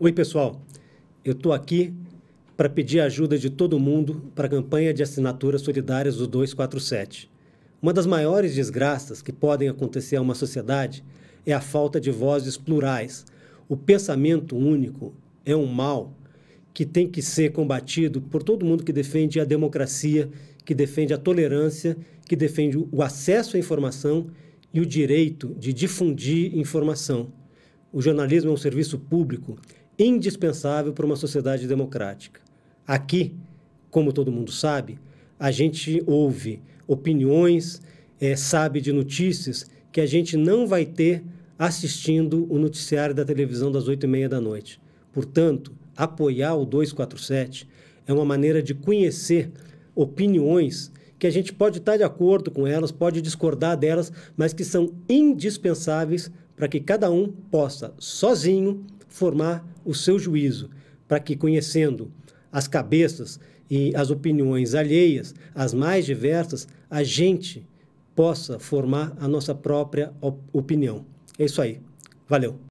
Oi, pessoal. Eu estou aqui para pedir a ajuda de todo mundo para a campanha de assinaturas solidárias do 247. Uma das maiores desgraças que podem acontecer a uma sociedade é a falta de vozes plurais. O pensamento único é um mal que tem que ser combatido por todo mundo que defende a democracia, que defende a tolerância, que defende o acesso à informação e o direito de difundir informação. O jornalismo é um serviço público indispensável para uma sociedade democrática. Aqui, como todo mundo sabe, a gente ouve opiniões, é, sabe de notícias que a gente não vai ter assistindo o noticiário da televisão das oito e meia da noite. Portanto, apoiar o 247 é uma maneira de conhecer opiniões que a gente pode estar de acordo com elas, pode discordar delas, mas que são indispensáveis para que cada um possa, sozinho, formar o seu juízo, para que, conhecendo as cabeças e as opiniões alheias, as mais diversas, a gente possa formar a nossa própria opinião. É isso aí. Valeu!